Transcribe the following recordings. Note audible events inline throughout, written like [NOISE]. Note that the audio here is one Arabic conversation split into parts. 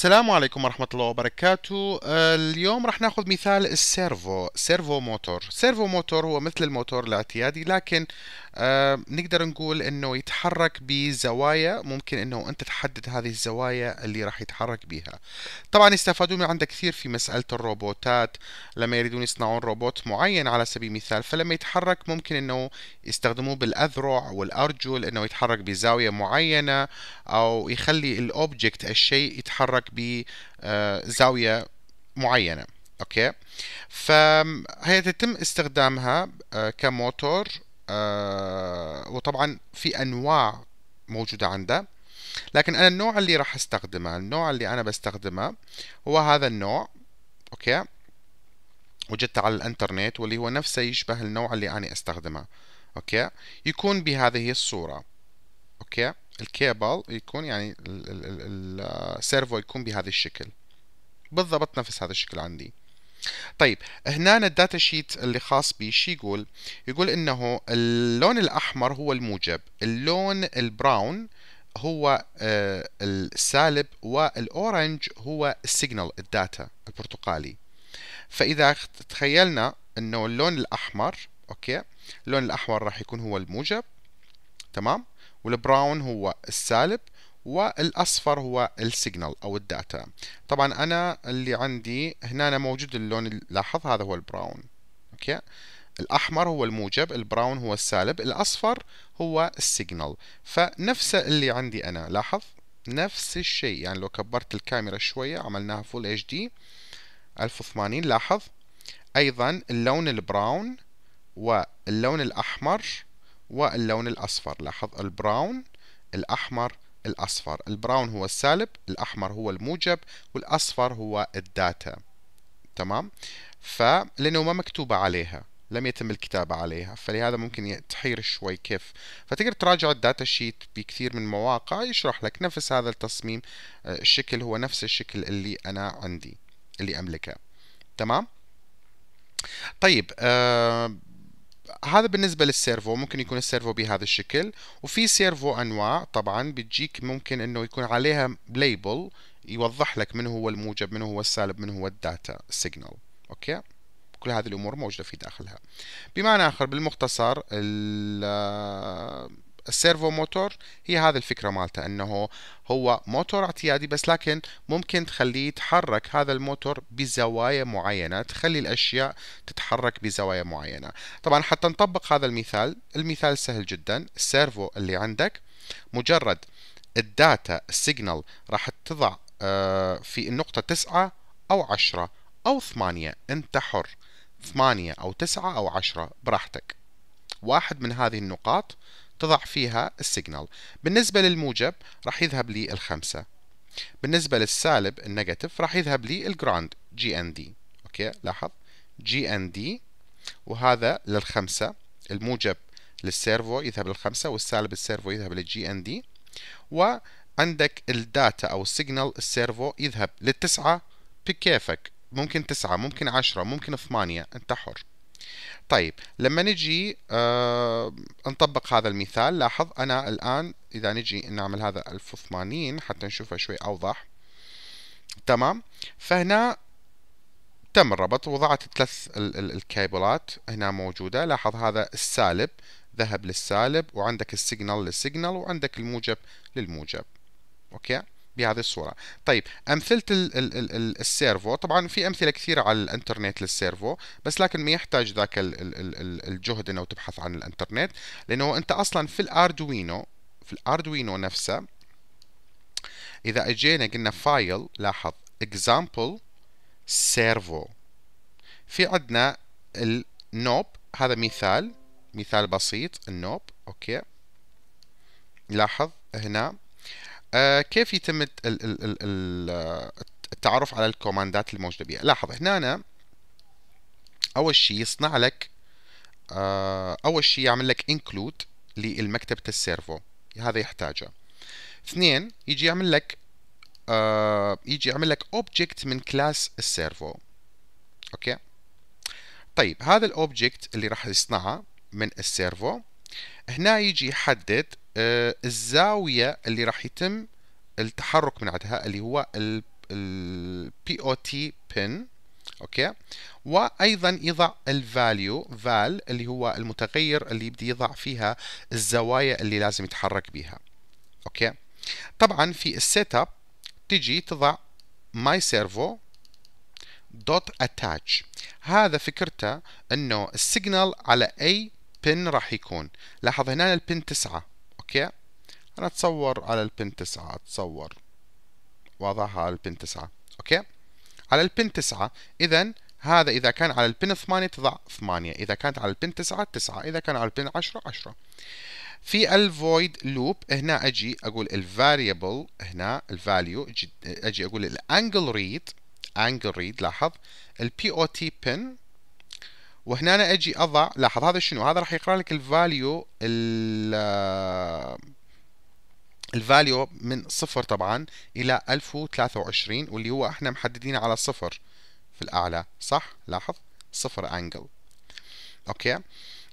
السلام عليكم ورحمة الله وبركاته آه، اليوم رح ناخذ مثال السيرفو سيرفو موتور سيرفو موتور هو مثل الموتور الاعتيادي لكن آه، نقدر نقول انه يتحرك بزوايا ممكن انه انت تحدد هذه الزوايا اللي راح يتحرك بها طبعا يستفادون من عندك كثير في مسألة الروبوتات لما يريدون يصنعون روبوت معين على سبيل المثال فلما يتحرك ممكن انه يستخدموه بالاذرع والارجل انه يتحرك بزاوية معينة او يخلي الاوبجكت الشيء يتحرك بزاوية آه، معينة اوكي فهي تتم استخدامها آه، كموتور آه وطبعا في انواع موجوده عنده لكن انا النوع اللي راح استخدمه النوع اللي انا بستخدمه هو هذا النوع اوكي وجدته على الانترنت واللي هو نفسه يشبه النوع اللي انا استخدمه اوكي يكون بهذه الصوره اوكي الكيبل يكون يعني السيرفو يكون بهذا الشكل بالضبط نفس هذا الشكل عندي طيب هنا الداتا شيت اللي خاص بي شي يقول يقول انه اللون الاحمر هو الموجب اللون البراون هو آه، السالب والاورنج هو السيجنال الداتا البرتقالي فاذا تخيلنا انه اللون الاحمر اوكي اللون الاحمر راح يكون هو الموجب تمام والبراون هو السالب والاصفر هو السيجنال او الداتا طبعا انا اللي عندي هنا أنا موجود اللون لاحظ هذا هو البراون اوكي الاحمر هو الموجب البراون هو السالب الاصفر هو السيجنال فنفس اللي عندي انا لاحظ نفس الشيء يعني لو كبرت الكاميرا شويه عملناها فول اتش دي 1080 لاحظ ايضا اللون البراون واللون الاحمر واللون الاصفر لاحظ البراون الاحمر الأصفر البراون هو السالب الأحمر هو الموجب والأصفر هو الداتا تمام فلأنه ما مكتوبة عليها لم يتم الكتابة عليها فلهذا ممكن تحير شوي كيف فتقدر تراجع الداتا شيت بكثير من مواقع يشرح لك نفس هذا التصميم آه، الشكل هو نفس الشكل اللي أنا عندي اللي أملكه تمام طيب آه هذا بالنسبة للسيرفو ممكن يكون السيرفو بهذا الشكل وفي سيرفو أنواع طبعا بتجيك ممكن أنه يكون عليها ليبل يوضح لك من هو الموجب من هو السالب من هو الداتا سيجنال أوكي كل هذه الأمور موجودة في داخلها بمعنى آخر بالمختصر السيرفو موتور هي هذه الفكرة مالته انه هو موتور اعتيادي بس لكن ممكن تخليه يتحرك هذا الموتور بزوايا معينة تخلي الاشياء تتحرك بزوايا معينة طبعا حتى نطبق هذا المثال المثال سهل جدا السيرفو اللي عندك مجرد الداتا السيجنال راح تضع آه، في النقطة تسعة أو عشرة أو ثمانية أنت حر ثمانية أو تسعة أو عشرة براحتك واحد من هذه النقاط تضع فيها السيجنال بالنسبة للموجب راح يذهب لي الخمسة بالنسبة للسالب النيجاتيف راح يذهب لي الجراند جي ان دي اوكي لاحظ جي ان دي وهذا للخمسة الموجب للسيرفو يذهب للخمسة والسالب السيرفو يذهب للجي ان دي وعندك الداتا او السيجنال السيرفو يذهب للتسعة بكيفك ممكن تسعة ممكن عشرة ممكن ثمانية انت حر طيب لما نجي آه نطبق هذا المثال لاحظ أنا الآن إذا نجي نعمل هذا 1080 حتى نشوفه شوي أوضح تمام فهنا تم الربط وضعت ثلاث الكابلات هنا موجودة لاحظ هذا السالب ذهب للسالب وعندك السيجنال للسيجنال وعندك الموجب للموجب اوكي بهذه الصوره طيب امثله السيرفو طبعا في امثله كثيره على الانترنت للسيرفو بس لكن ما يحتاج ذاك الجهد انه تبحث عن الانترنت لانه انت اصلا في الاردوينو في الاردوينو نفسه اذا اجينا قلنا فايل لاحظ اكزامبل سيرفو في عندنا النوب هذا مثال مثال بسيط النوب اوكي لاحظ هنا آه، كيف يتم التعرف على الكوماندات الموجوده بها لاحظ هنا أنا اول شيء يصنع لك آه، اول شيء يعمل لك انكلود لمكتبه السيرفو هذا يحتاجه اثنين يجي يعمل لك آه، يجي يعمل لك اوبجكت من كلاس السيرفو اوكي طيب هذا الاوبجكت اللي راح يصنعه من السيرفو هنا يجي يحدد آه، الزاوية اللي راح يتم التحرك من عندها اللي هو بي او تي بن اوكي وايضا يضع الفاليو فال اللي هو المتغير اللي بده يضع فيها الزوايا اللي لازم يتحرك بيها اوكي طبعا في السيت اب تجي تضع ماي سيرفو دوت اتاتش هذا فكرته انه السيجنال على اي بن راح يكون لاحظ هنا البن 9 اوكي انا اتصور على البن 9 اتصور واضعها على البن 9 اوكي على البن 9 اذا هذا اذا كان على البن 8 تضع 8 اذا كانت على البن 9 9 اذا كان على البن 10 10 في الفويد لوب هنا اجي اقول الفاريبل هنا الفاليو اجي اقول الانجل ريد انجل ريد لاحظ البي او تي بن وهنا أنا اجي اضع لاحظ هذا شنو هذا راح يقرا لك الفاليو الفاليو من صفر طبعا الى 1023 واللي هو احنا محددينه على صفر في الاعلى صح لاحظ صفر انجل اوكي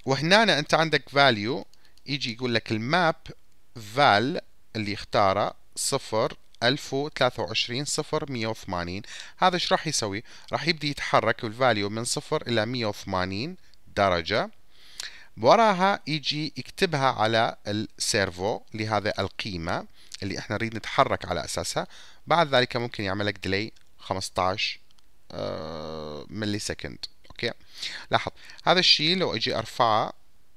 وهنا انت عندك فاليو يجي يقول لك الماب فال اللي اختاره صفر 1023 0 180 هذا ايش راح يسوي؟ راح يبدي يتحرك الفاليو من 0 إلى 180 درجة وراها يجي يكتبها على السيرفو لهذا القيمة اللي احنا نريد نتحرك على أساسها بعد ذلك ممكن يعمل لك ديلي 15 ملي سكند اوكي لاحظ هذا الشيء لو اجي ارفعه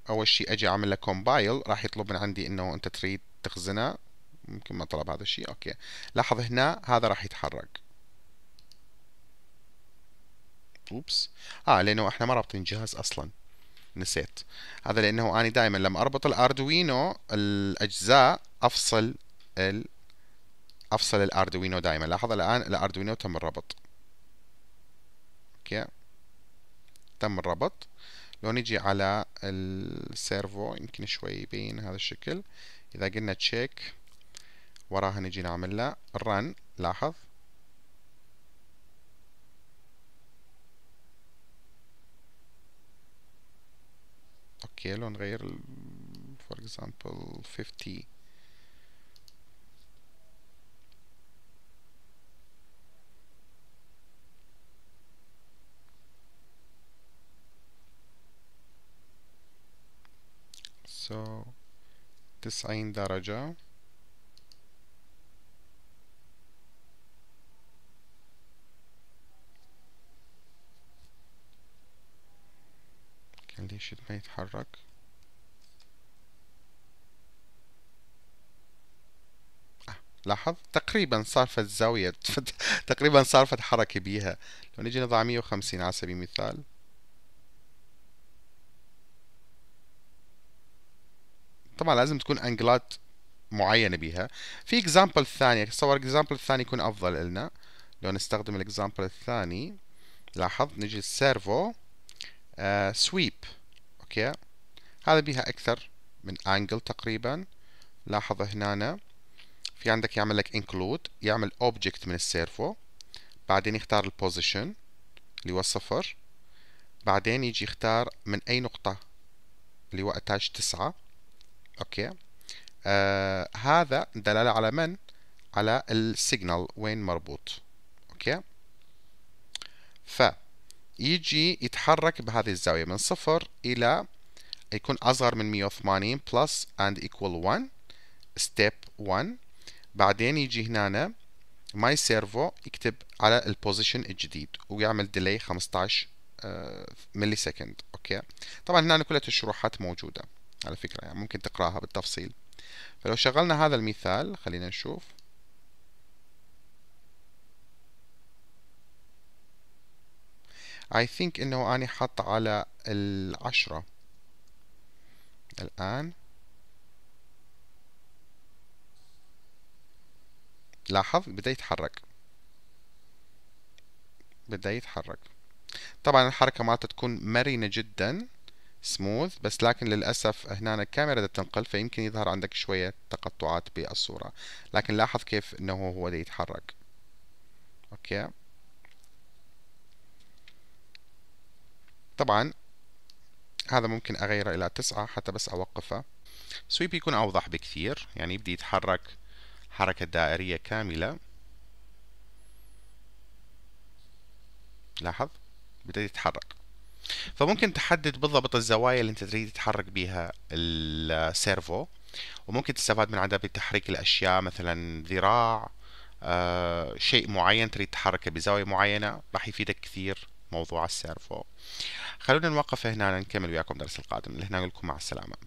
اول شيء اجي اعمل له كومبايل راح يطلب من عندي انه انت تريد تخزنه ممكن ما طلب هذا الشيء اوكي لاحظ هنا هذا راح يتحرك اوبس اه لانه احنا ما رابطين جهاز اصلا نسيت هذا لانه انا دائما لما اربط الاردوينو الاجزاء افصل ال افصل الاردوينو دائما لاحظ الان الاردوينو تم الربط اوكي تم الربط لو نجي على السيرفو يمكن شوي يبين هذا الشكل اذا قلنا تشيك وراها نجي نعمل له run لاحظ اوكي لو نغير for example 50 so تسعين درجة خليش ما يتحرك آه. لاحظ تقريبا صار الزاوية [LAUGHS] تقريبا صار حركة بيها لو نجي نضع 150 على سبيل المثال طبعا لازم تكون انجلات معينة بيها في اكزامبل ثانية تصور اكزامبل ثاني يكون افضل لنا لو نستخدم الاكزامبل الثاني لاحظ نجي السيرفو سويب uh, اوكي هذا بيها اكثر من انجل تقريبا لاحظ هنا في عندك يعمل لك انكلود يعمل اوبجكت من السيرفو بعدين يختار البوزيشن اللي هو صفر بعدين يجي يختار من اي نقطة اللي هو اتاج تسعة اوكي آه هذا دلالة على من على السيجنال وين مربوط اوكي ف يجي يتحرك بهذه الزاوية من صفر إلى يكون أصغر من 180 plus and equal 1 step 1 بعدين يجي هنا ماي سيرفو يكتب على البوزيشن الجديد ويعمل ديلي 15 ملي سكند اوكي طبعا هنا كل الشروحات موجودة على فكرة يعني ممكن تقراها بالتفصيل فلو شغلنا هذا المثال خلينا نشوف I think انه أنا حط على العشرة الان لاحظ بدأ يتحرك بدأ يتحرك طبعا الحركة مالته تكون مرنة جدا سموث بس لكن للأسف هنا الكاميرا تنقل فيمكن يظهر عندك شوية تقطعات بالصورة لكن لاحظ كيف انه هو دا يتحرك اوكي طبعا هذا ممكن أغيره إلى تسعة حتى بس أوقفه سويب يكون أوضح بكثير يعني يبدي يتحرك حركة دائرية كاملة لاحظ بدأ يتحرك فممكن تحدد بالضبط الزوايا اللي انت تريد تتحرك بها السيرفو وممكن تستفاد من عدم تحريك الاشياء مثلا ذراع آه شيء معين تريد تحركه بزاويه معينه راح يفيدك كثير موضوع السيرفو خلونا نوقف هنا نكمل وياكم درس القادم هنا لكم مع السلامة